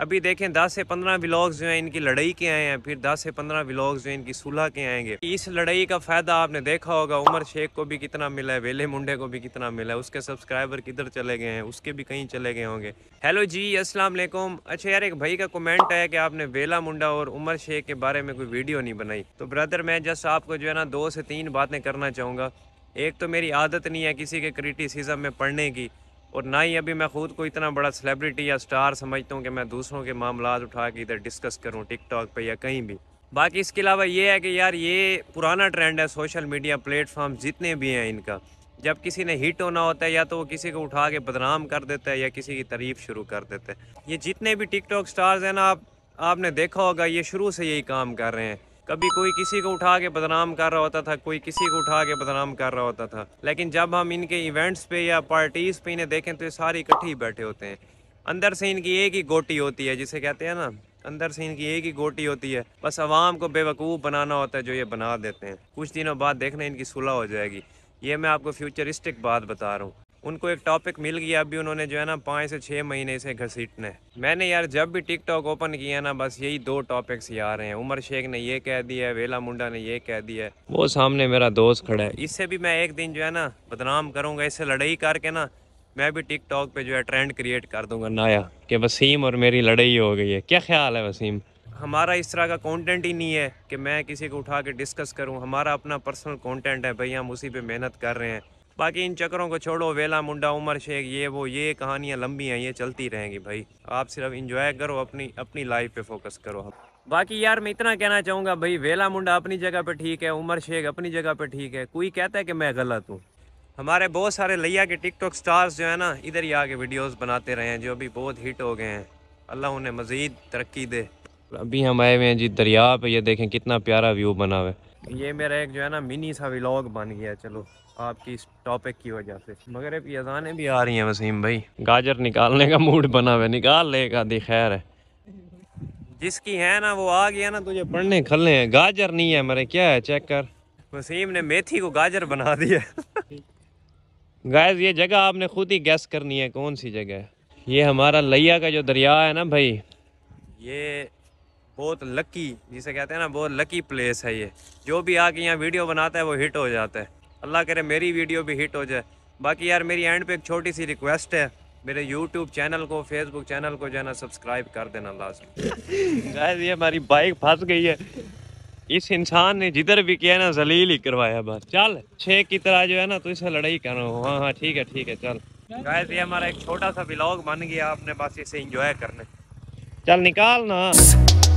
अभी देखें 10 से 15 व्लॉग्स जो हैं इनकी लड़ाई के आए हैं फिर 10 से 15 व्लॉग्स जो हैं इनकी सुलह के आएंगे इस लड़ाई का फ़ायदा आपने देखा होगा उमर शेख को भी कितना मिला है वेले मुंडे को भी कितना मिला है उसके सब्सक्राइबर किधर चले गए हैं उसके भी कहीं चले गए होंगे हेलो जी अस्सलाम वालेकुम अच्छा यार एक भाई का कमेंट है कि आपने वेला मुंडा और उमर शेख के बारे में कोई वीडियो नहीं बनाई तो ब्रदर मैं जस्ट आपको जो है ना दो से तीन बातें करना चाहूँगा एक तो मेरी आदत नहीं है किसी के क्रिटिसिज्म में पढ़ने की और ना ही अभी मैं ख़ुद को इतना बड़ा सेलिब्रिटी या स्टार समझता हूँ कि मैं दूसरों के मामला उठा के इधर डिस्कस करूँ टिकटॉक पे या कहीं भी बाकी इसके अलावा ये है कि यार ये पुराना ट्रेंड है सोशल मीडिया प्लेटफॉर्म जितने भी हैं इनका जब किसी ने हिट होना होता है या तो वो किसी को उठा के बदनाम कर देता है या किसी की तारीफ शुरू कर देता है ये जितने भी टिकटॉक स्टार्स हैं ना आप आपने देखा होगा ये शुरू से यही काम कर रहे हैं कभी कोई किसी को उठा के बदनाम कर रहा होता था कोई किसी को उठा के बदनाम कर रहा होता था लेकिन जब हम इनके इवेंट्स पे या पार्टीज़ पे इन्हें देखें तो ये सारे इकट्ठे ही बैठे होते हैं अंदर से इनकी एक ही गोटी होती है जिसे कहते हैं ना अंदर से इनकी एक ही गोटी होती है बस आवाम को बेवकूफ़ बनाना होता है जो ये बना देते हैं कुछ दिनों बाद देखना इनकी सुलह हो जाएगी ये मैं आपको फ्यूचरिस्टिक बात बता रहा हूँ उनको एक टॉपिक मिल गया अभी उन्होंने जो है ना पाँच से छः महीने से घसीटने मैंने यार जब भी टिकटॉक ओपन किया ना बस यही दो टॉपिक्स ही आ रहे हैं उमर शेख ने ये कह दिया है वेला मुंडा ने ये कह दिया है वो सामने मेरा दोस्त खड़ा है इससे भी मैं एक दिन जो है ना बदनाम करूँगा इससे लड़ाई करके ना मैं भी टिकटॉक पे जो है ट्रेंड क्रिएट कर दूंगा नया कि वसीम और मेरी लड़ाई हो गई है क्या ख्याल है वसीम हमारा इस तरह का कंटेंट ही नहीं है कि मैं किसी को उठा के डिस्कस करूं हमारा अपना पर्सनल कंटेंट है भाई हम उसी पे मेहनत कर रहे हैं बाकी इन चक्करों को छोड़ो वेला मुंडा उमर शेख ये वो ये कहानियाँ लंबी हैं ये चलती रहेंगी भाई आप सिर्फ इंजॉय करो अपनी अपनी लाइफ पे फोकस करो हम बाकी यार मैं इतना कहना चाहूँगा भाई वेला मुंडा अपनी जगह पे ठीक है उमर शेख अपनी जगह पे ठीक है कोई कहता है कि मैं गलत हूँ हमारे बहुत सारे लिया के टिकटॉक स्टार्स जो है ना इधर ही आके वीडियोज बनाते रहे हैं जो अभी बहुत हिट हो गए हैं अल्लाह उन्हें मज़ीद तरक्की दे अभी हम आए हुए हैं जी दरिया पे ये देखें कितना प्यारा व्यू बना हुआ है ये मेरा एक जो है ना मिनी सा व्लॉग बन गया चलो आपकी इस टॉपिक की वजह से मगर अब यजाने भी आ रही हैं वसीम भाई गाजर निकालने का मूड बना हुआ निकाल लेगा दी खैर है जिसकी है ना वो आ गया ना तुझे पढ़ने खलने हैं गाजर नहीं है मेरे क्या है चेक कर वसीम ने मेथी को गाजर बना दिया गायज ये जगह आपने खुद ही गैस करनी है कौन सी जगह है ये हमारा लिया का जो दरिया है ना भाई ये बहुत लकी जिसे कहते हैं ना बहुत लकी प्लेस है ये जो भी आके यहाँ वीडियो बनाता है वो हिट हो जाता है अल्लाह करे मेरी वीडियो भी हिट हो जाए बाकी यार मेरी एंड पे एक छोटी सी रिक्वेस्ट है मेरे यूट्यूब चैनल को फेसबुक चैनल को जो है ना सब्सक्राइब कर देना लास्ट गाइस ये हमारी बाइक फंस गई है इस इंसान ने जिधर भी किया ना जलील ही करवाया बस चल छे की तरह जो है ना तो इसे लड़ाई करो हाँ हाँ ठीक है ठीक है चल गाइस ये हमारा एक छोटा सा ब्लॉग बन गया आपने बस इसे इंजॉय करने चल निकाल ना